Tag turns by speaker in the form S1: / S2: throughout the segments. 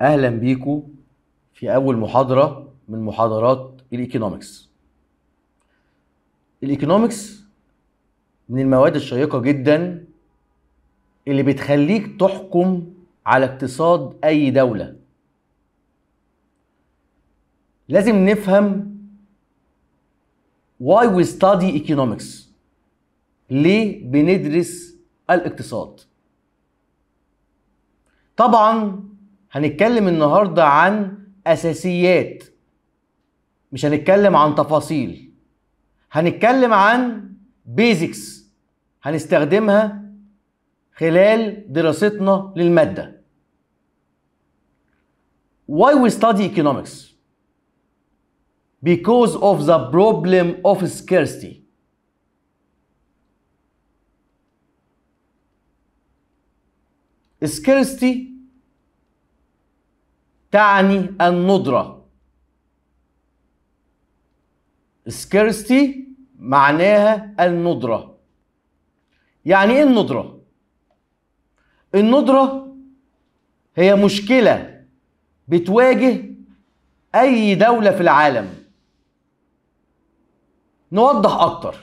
S1: اهلا بيكم في اول محاضره من محاضرات الايكونومكس الايكونومكس من المواد الشيقه جدا اللي بتخليك تحكم على اقتصاد اي دوله لازم نفهم why we study economics ليه بندرس الاقتصاد طبعا هنتكلم النهارده عن اساسيات مش هنتكلم عن تفاصيل هنتكلم عن بيزكس هنستخدمها خلال دراستنا للماده Why we study economics? Because of the problem of scarcity. Scarcity تعني الندرة scarcity معناها الندرة يعني ايه الندرة؟ الندرة هي مشكلة بتواجه أي دولة في العالم نوضح أكتر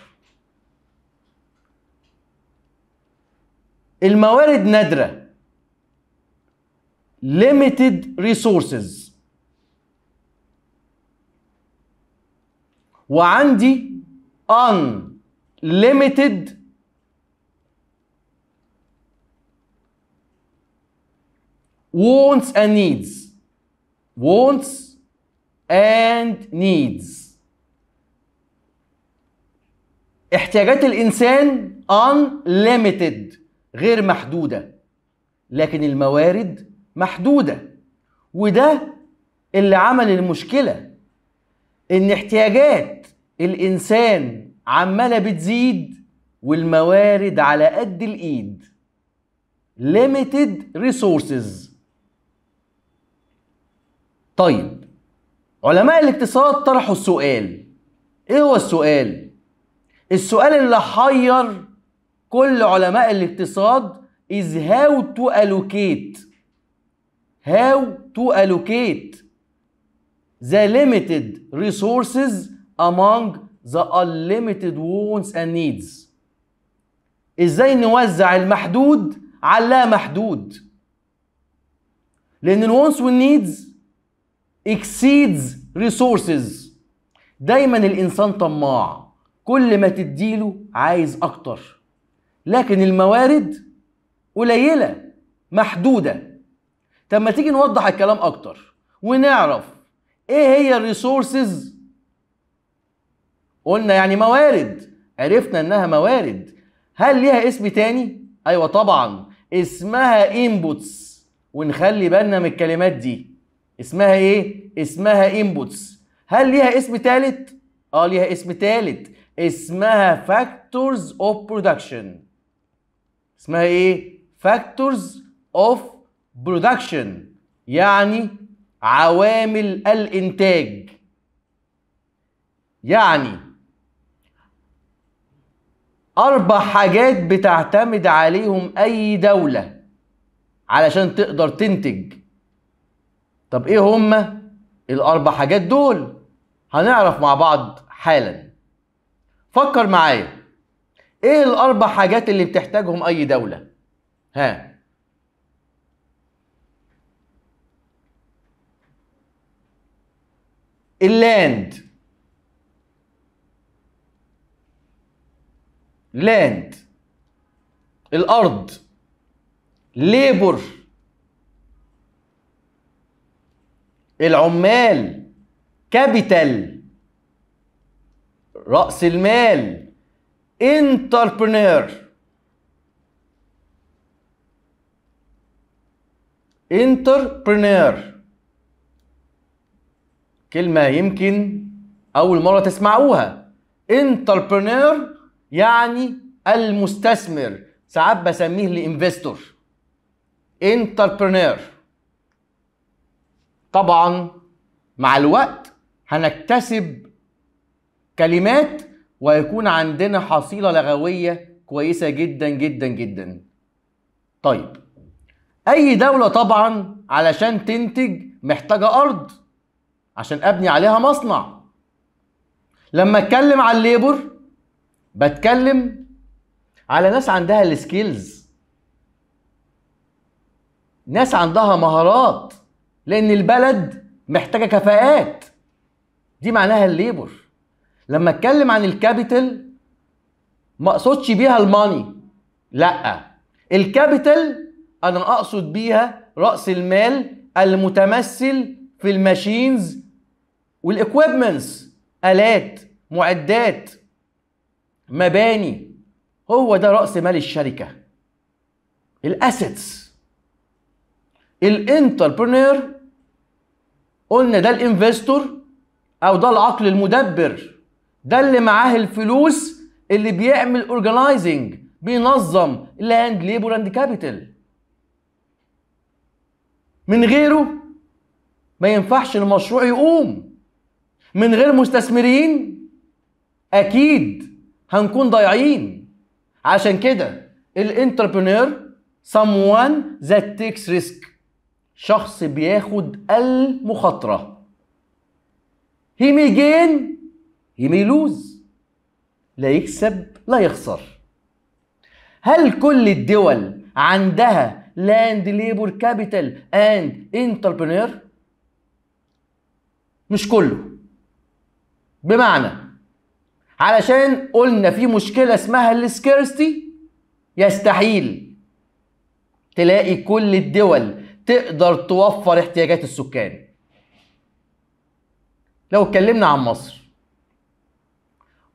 S1: الموارد نادره limited resources وعندي unlimited wants and needs wants and needs احتياجات الإنسان unlimited غير محدودة لكن الموارد محدودة وده اللي عمل المشكلة إن احتياجات الإنسان عمالة بتزيد والموارد على قد الإيد limited resources طيب علماء الاقتصاد طرحوا السؤال ايه هو السؤال السؤال اللي حير كل علماء الاقتصاد is how to allocate how to allocate the limited resources among the unlimited wants and needs ازاي نوزع المحدود على لا محدود لان الوانس والنيدز exceeds resources دايما الانسان طماع كل ما تديله عايز اكتر لكن الموارد قليله محدوده طب ما تيجي نوضح الكلام اكتر ونعرف ايه هي الريسورسز قلنا يعني موارد عرفنا انها موارد هل ليها اسم تاني ايوه طبعا اسمها انبوتس ونخلي بالنا من الكلمات دي اسمها ايه اسمها انبوتس هل ليها اسم تالت اه ليها اسم تالت اسمها فاكتورز اوف برودكشن اسمها ايه فاكتورز اوف برودكشن يعني عوامل الانتاج يعني اربع حاجات بتعتمد عليهم اي دوله علشان تقدر تنتج طب ايه هما الاربع حاجات دول هنعرف مع بعض حالا فكر معايا ايه الاربع حاجات اللي بتحتاجهم اي دوله ها اللاند لاند الارض ليبر العمال كابيتال راس المال انتربرنور انتربرنور كلمة يمكن أول مرة تسمعوها انتربرنور يعني المستثمر ساعات بسميه الانفستور انتربرنور طبعا مع الوقت هنكتسب كلمات ويكون عندنا حصيلة لغوية كويسة جدا جدا جدا طيب أي دولة طبعا علشان تنتج محتاجة أرض عشان ابني عليها مصنع لما اتكلم على الليبر بتكلم على ناس عندها السكيلز ناس عندها مهارات لان البلد محتاجه كفاءات دي معناها الليبر لما اتكلم عن الكابيتال ما اقصدش بيها الماني لا الكابيتال انا اقصد بيها راس المال المتمثل في الماشينز والاكويبمنتس الات معدات مباني هو ده راس مال الشركه الاسيتس الانتربرنور قلنا ده الانفستور او ده العقل المدبر ده اللي معاه الفلوس اللي بيعمل اورجنايزنج بينظم لاند ليبر اند كابيتال من غيره ما ينفعش المشروع يقوم من غير مستثمرين اكيد هنكون ضايعين عشان كده الانتربرنور someone that takes risk شخص بياخد المخاطرة he may gain he may lose لا يكسب لا يخسر هل كل الدول عندها land labor capital and entrepreneur مش كله بمعنى علشان قلنا في مشكلة اسمها السكيرستي يستحيل تلاقي كل الدول تقدر توفر احتياجات السكان لو اتكلمنا عن مصر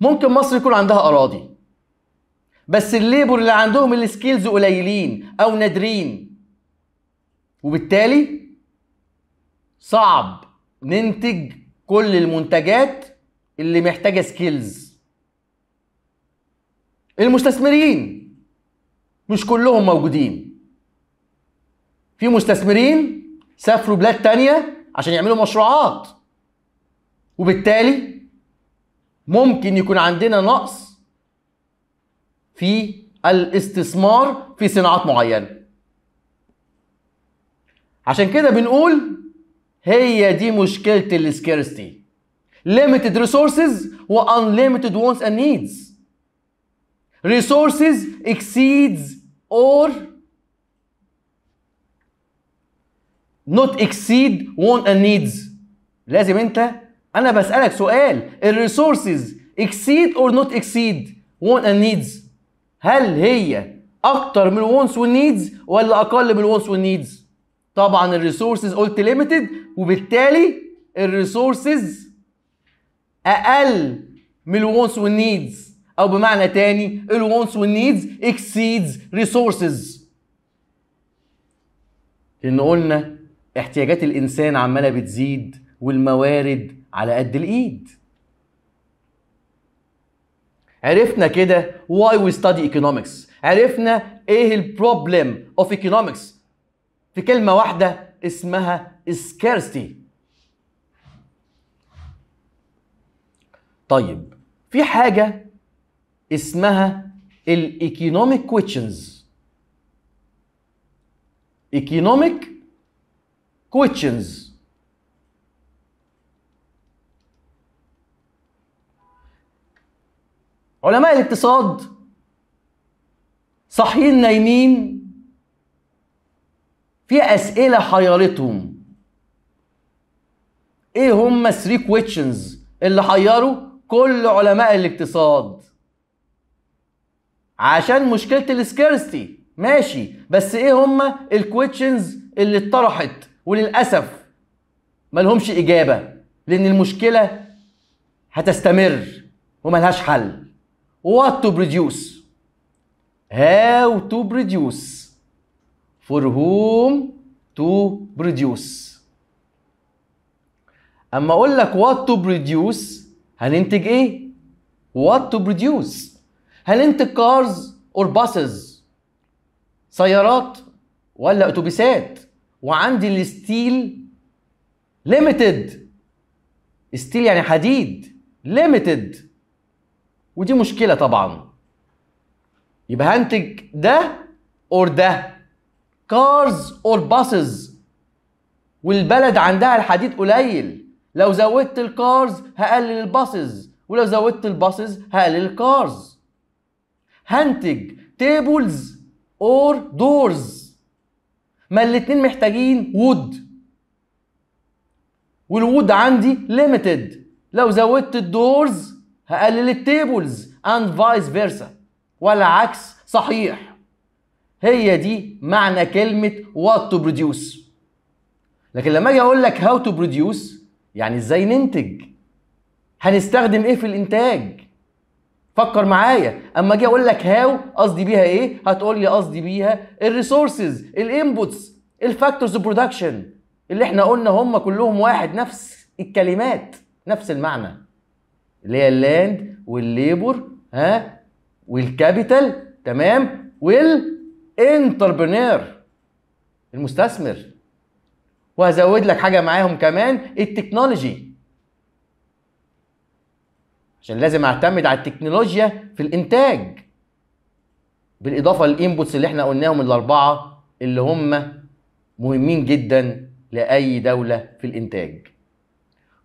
S1: ممكن مصر يكون عندها أراضي بس الليبر اللي عندهم السكيلز قليلين أو نادرين وبالتالي صعب ننتج كل المنتجات اللي محتاجه سكيلز المستثمرين مش كلهم موجودين في مستثمرين سافروا بلاد تانية عشان يعملوا مشروعات وبالتالي ممكن يكون عندنا نقص في الاستثمار في صناعات معينه عشان كده بنقول هي دي مشكله السكيرستي limited resources or unlimited wants and needs resources exceeds or not exceed wants and needs لازم انت انا بسالك سؤال الريسورسز exceed or not exceed wants and needs هل هي اكتر من wants and needs ولا اقل من wants and needs طبعا الريسورسز قلت ليميتد وبالتالي الريسورسز resources اقل من الوونس والنيدز او بمعنى تاني الوونس والنيدز اكسيدز resources لان قلنا احتياجات الانسان عماله بتزيد والموارد على قد الايد عرفنا كده why we study economics عرفنا ايه البروبلم اوف ايكونومكس في كلمه واحده اسمها scarcity طيب في حاجه اسمها الايكونوميك كويشنز ايكونوميك كويتشنز علماء الاقتصاد صاحيين نايمين في اسئله حيرتهم ايه هم 3 كويشنز اللي حيروا كل علماء الاقتصاد عشان مشكله السكيرستي ماشي بس ايه هما الكويتشنز اللي اتطرحت وللاسف ملهمش اجابه لان المشكله هتستمر وملهاش حل what to produce how to produce for whom to produce اما اقول لك what to produce هننتج ايه what to produce هننتج cars or buses سيارات ولا اتوبيسات وعندي الستيل ليميتد ستيل يعني حديد ليميتد ودي مشكله طبعا يبقى هنتج ده اور ده كارز اور باسز والبلد عندها الحديد قليل لو زودت الكارز هقلل الباسز ولو زودت الباسز هقلل الكارز هنتج تيبلز اور دورز ما الاتنين محتاجين وود والوود عندي ليميتد لو زودت الدورز هقلل التيبلز اند فايس فيرسا والعكس صحيح هي دي معنى كلمه وات تو بروديوس لكن لما اجي اقول لك هاو تو بروديوس يعني ازاي ننتج هنستخدم ايه في الانتاج فكر معايا اما اجي اقول لك هاو قصدي بيها ايه هتقول لي قصدي بيها الريسورسز الانبوتس الفاكتورز برودكشن اللي احنا قلنا هم كلهم واحد نفس الكلمات نفس المعنى اللي هي اللاند والليبر ها والكابيتال تمام والانتربرنير المستثمر وهزود لك حاجه معاهم كمان التكنولوجي عشان لازم اعتمد على التكنولوجيا في الانتاج بالاضافه للانبوتس اللي احنا قلناهم الاربعه اللي هم مهمين جدا لاي دوله في الانتاج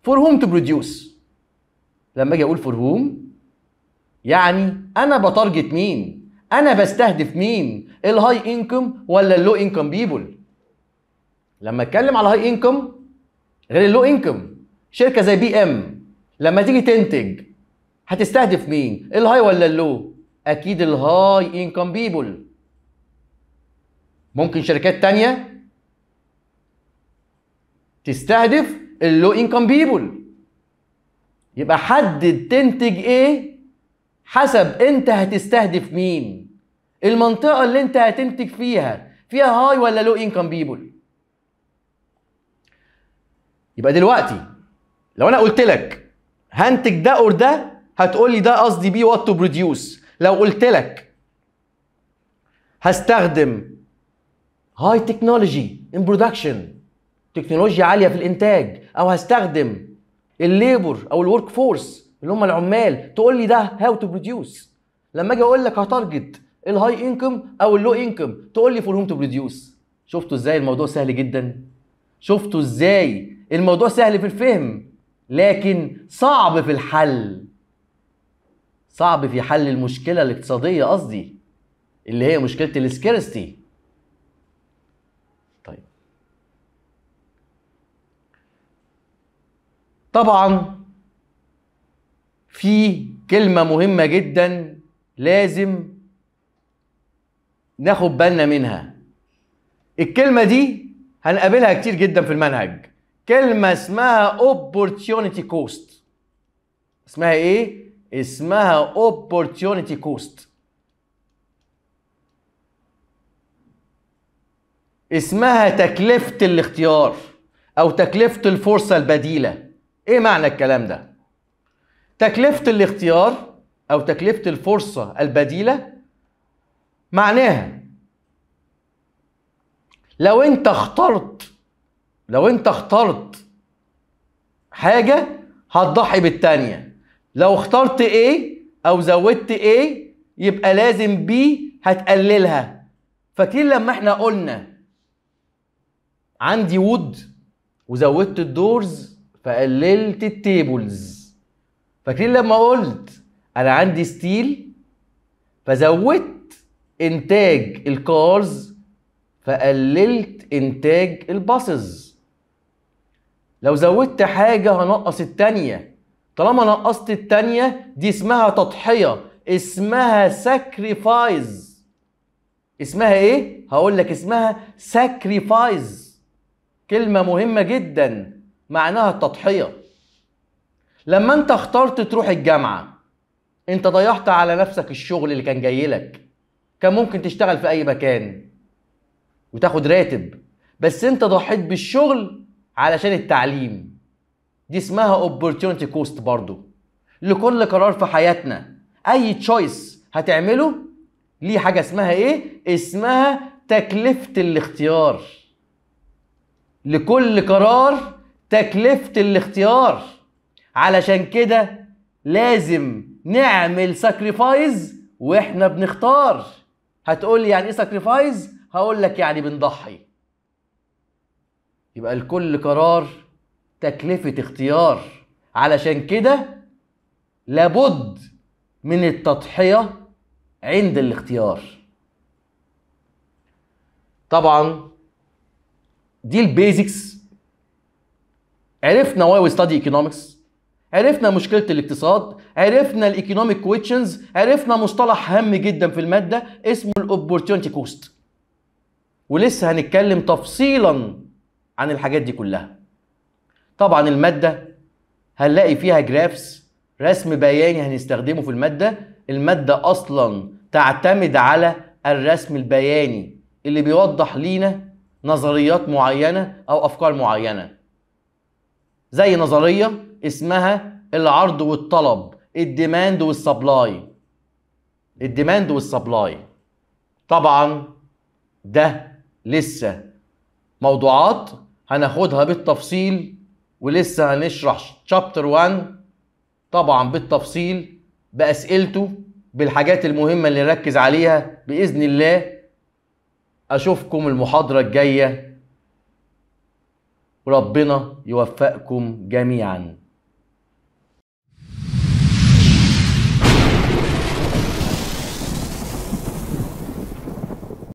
S1: فور هوم تو بروديوس لما اجي اقول فور هوم يعني انا بتارجت مين انا بستهدف مين الهاي انكم ولا اللو انكم بيبل لما اتكلم على هاي انكم غير اللو انكم شركه زي بي ام لما تيجي تنتج هتستهدف مين الهاي ولا اللو اكيد الهاي انكم بيبل ممكن شركات تانية تستهدف اللو انكم بيبل يبقى حدد تنتج ايه حسب انت هتستهدف مين المنطقه اللي انت هتنتج فيها فيها هاي ولا لو انكم بيبل يبقى دلوقتي لو انا قلت لك هنتج ده اور ده هتقول لي ده قصدي بيه وات تو بروديوس لو قلت لك هستخدم هاي تكنولوجي ان برودكشن تكنولوجيا عاليه في الانتاج او هستخدم الليبر او الورك فورس اللي هم العمال تقول لي ده هاو تو بروديوس لما اجي اقول لك هتارجت الهاي انكم او اللو انكم تقول لي فور هوم تو بروديوس شفتوا ازاي الموضوع سهل جدا شفتوا ازاي الموضوع سهل في الفهم لكن صعب في الحل صعب في حل المشكله الاقتصاديه قصدي اللي هي مشكله السكيرستي طيب طبعا في كلمه مهمه جدا لازم ناخد بالنا منها الكلمه دي هنقابلها كتير جدا في المنهج كلمه اسمها opportunity cost اسمها ايه اسمها opportunity cost اسمها تكلفه الاختيار او تكلفه الفرصه البديله ايه معنى الكلام ده تكلفه الاختيار او تكلفه الفرصه البديله معناها لو انت اخترت لو انت اخترت حاجة هتضحي بالتانية لو اخترت ايه او زودت ايه يبقى لازم بي هتقللها فاكرين لما احنا قلنا عندي وود وزودت الدورز فقللت التيبلز فاكرين لما قلت انا عندي ستيل فزودت انتاج الكارز فقللت انتاج الباسز لو زودت حاجة هنقص التانية طالما نقصت التانية دي اسمها تضحية اسمها ساكريفايز اسمها ايه؟ هقول لك اسمها ساكريفايز كلمة مهمة جدا معناها التضحية لما انت اخترت تروح الجامعة انت ضيعت على نفسك الشغل اللي كان جاي لك كان ممكن تشتغل في اي مكان وتاخد راتب بس انت ضحيت بالشغل علشان التعليم دي اسمها opportunity cost برضو لكل قرار في حياتنا اي تشويس هتعمله ليه حاجه اسمها ايه اسمها تكلفه الاختيار لكل قرار تكلفه الاختيار علشان كده لازم نعمل ساكريفايز واحنا بنختار هتقول لي يعني ايه ساكريفايز هقول لك يعني بنضحي يبقى لكل قرار تكلفة اختيار علشان كده لابد من التضحية عند الاختيار طبعا دي البيزكس عرفنا واي وي ستادي ايكونومكس عرفنا مشكله الاقتصاد عرفنا الايكونوميك كويشنز عرفنا مصطلح هام جدا في الماده اسمه الاوبورتيونتي كوست ولسه هنتكلم تفصيلا عن الحاجات دي كلها طبعا الماده هنلاقي فيها جرافس رسم بياني هنستخدمه في الماده الماده اصلا تعتمد على الرسم البياني اللي بيوضح لينا نظريات معينه او افكار معينه زي نظريه اسمها العرض والطلب الديماند والسبلاي الديماند والسبلاي طبعا ده لسه موضوعات هناخدها بالتفصيل ولسه هنشرح شابتر 1 طبعا بالتفصيل بأسئلته بالحاجات المهمة اللي نركز عليها بإذن الله أشوفكم المحاضرة الجاية وربنا يوفقكم جميعاً